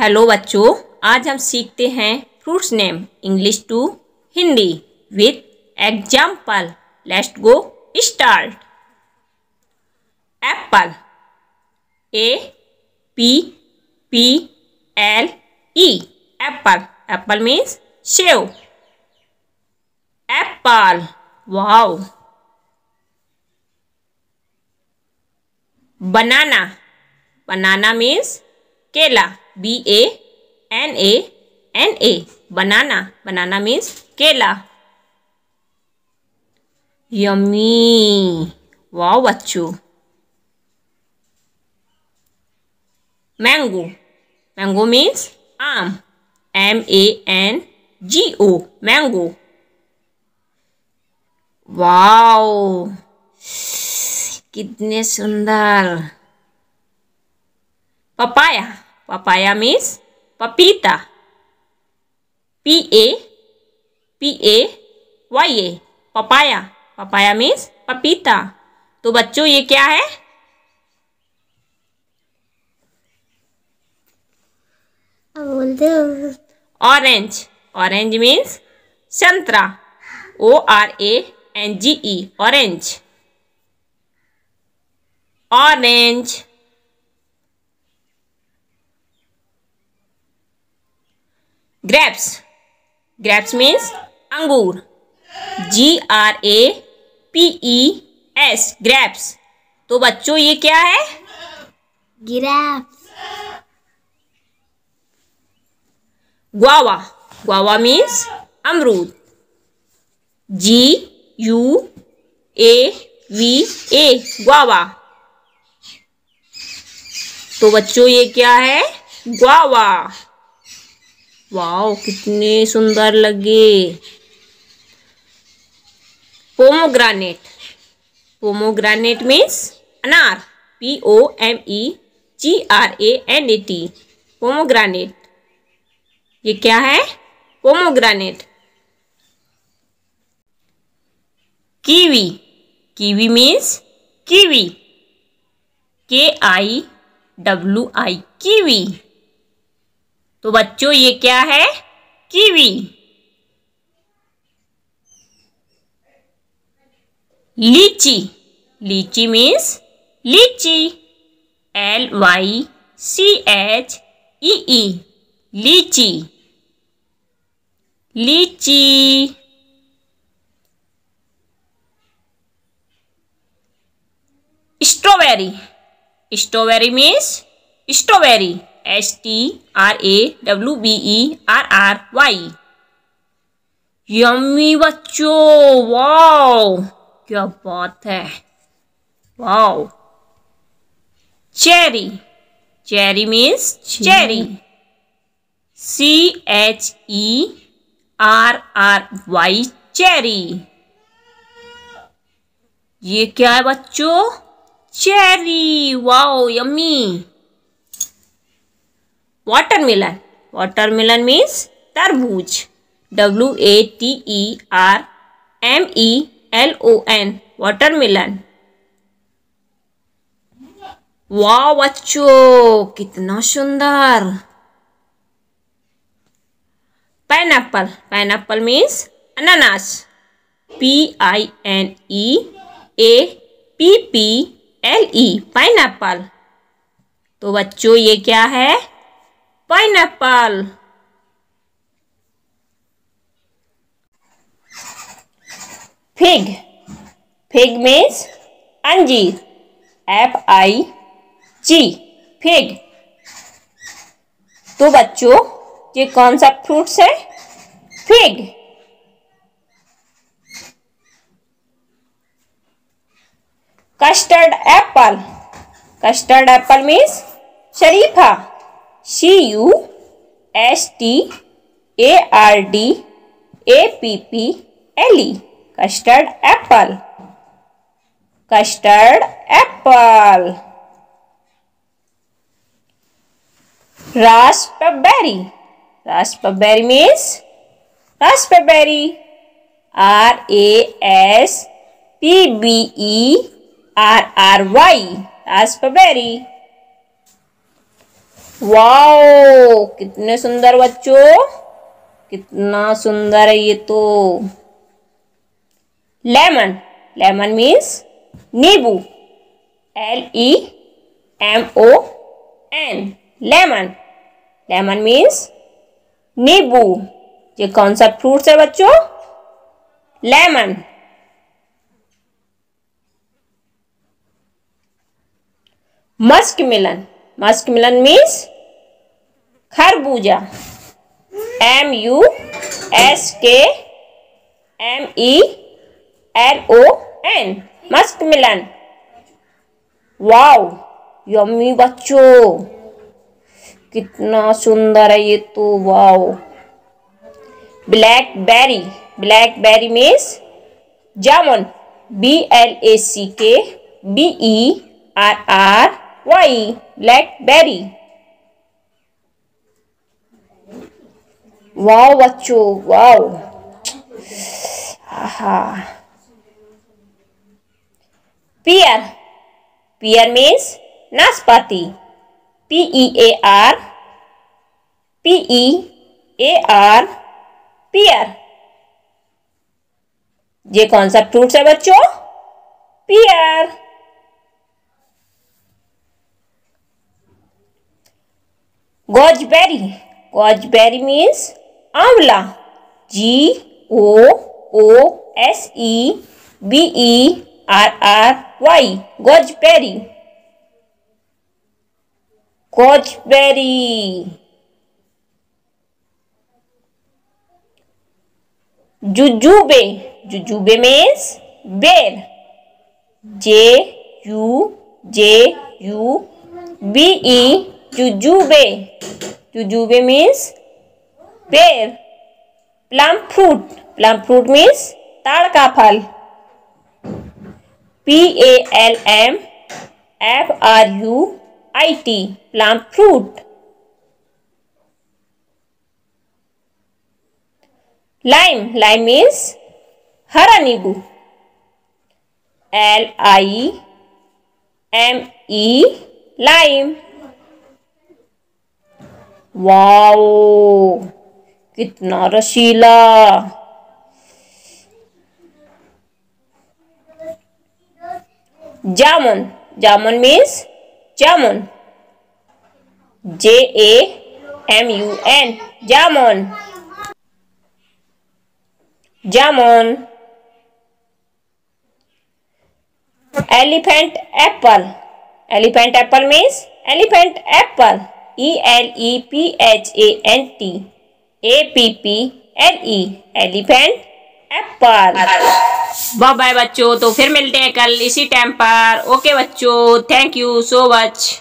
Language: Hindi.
हेलो बच्चों आज हम सीखते हैं fruits name English to Hindi with example let's go start apple A P P L E apple apple means सेव apple wow banana banana means केला B A N A N A banana banana means केला यमी वाओ बच्चों मैंगो मैंगो मीन्स आम M A N G O mango wow कितने सुंदर पपाया पपाया मीन्स पपीता P A P A Y A papaya papaya means पपीता तो बच्चों ये क्या है ऑरेंज ऑरेंज मीन्स संतरा O R A N G E orange orange grapes grapes means अंगूर G R A P E S grapes तो बच्चों ये क्या है ग्रेप्स ग्वावा ग्वावा मीन्स अमरूद G U A V A guava तो बच्चों ये क्या है ग्वावा वाओ कितने सुंदर लगे पोमोग्रानेट पोमोग्रानेट मीन्स अनार P O M E G R A N A T pomegranate ये क्या है pomegranate kiwi kiwi means kiwi K I W I kiwi तो बच्चों ये क्या है कीवी लीची lychee means lychee L Y C H E E lychee lychee strawberry strawberry means strawberry H T R A W B E R R Y yummy बच्चो वाओ क्या बात है wow cherry cherry means cherry C H E R R Y cherry ये क्या है बच्चों cherry wow yummy melon melon means तरबूज W A T E R M E L O N watermelon वाह बच्चो कितना सुंदर पाइन पाइन पाइनएप्पल मीन्स अनानास P I N E A P P L E pineapple तो बच्चों ये क्या है पाइनएप्पल फिग फिग मीन्स अंजीर एफ आई जी फिग तो बच्चों ये कौन सा फ्रूट्स है fig custard apple custard apple means शरीफा C U S T A R D A P P L E custard apple custard apple raspberry raspberry means raspberry R A S P B E R R Y raspberry wow कितने सुंदर बच्चों कितना सुंदर है ये तो लेमन लेमन मीन्स नींबू L E M O N lemon lemon means नींबू ये कौन सा फ्रूट्स है बच्चों lemon muskmelon muskmelon means खरबूजा M U S K M E L O N muskmelon wow yummy बच्चों कितना सुंदर है ये तो वाओ blackberry blackberry means जामुन बी एल ए सी के B E R R Y blackberry wow बच्चो वाओ पियर पियर मीन्स नाशपाती P E A R P E A R pear ये कौन सा फ्रूट्स है बच्चों पियर गोजबेरी गोजबेरी मीन्स आंवला G O O S E B E R R Y gooseberry पेरी जुजुबे जुजुबे मीन्स बेर J U J U B E jujube jujube means पेर plum fruit plum fruit means ताड़ का फल P A L M F R U I T plum fruit lime lime means हरा नींबू L I M E lime wow कितना रसीला jamun jamun means jamun J A M you N jamun jamun elephant apple elephant apple means elephant apple E L E P H A N T A P P L E elephant apple bye bye बच्चों तो फिर मिलते हैं कल इसी टाइम पर ओके बच्चों थैंक यू सो मच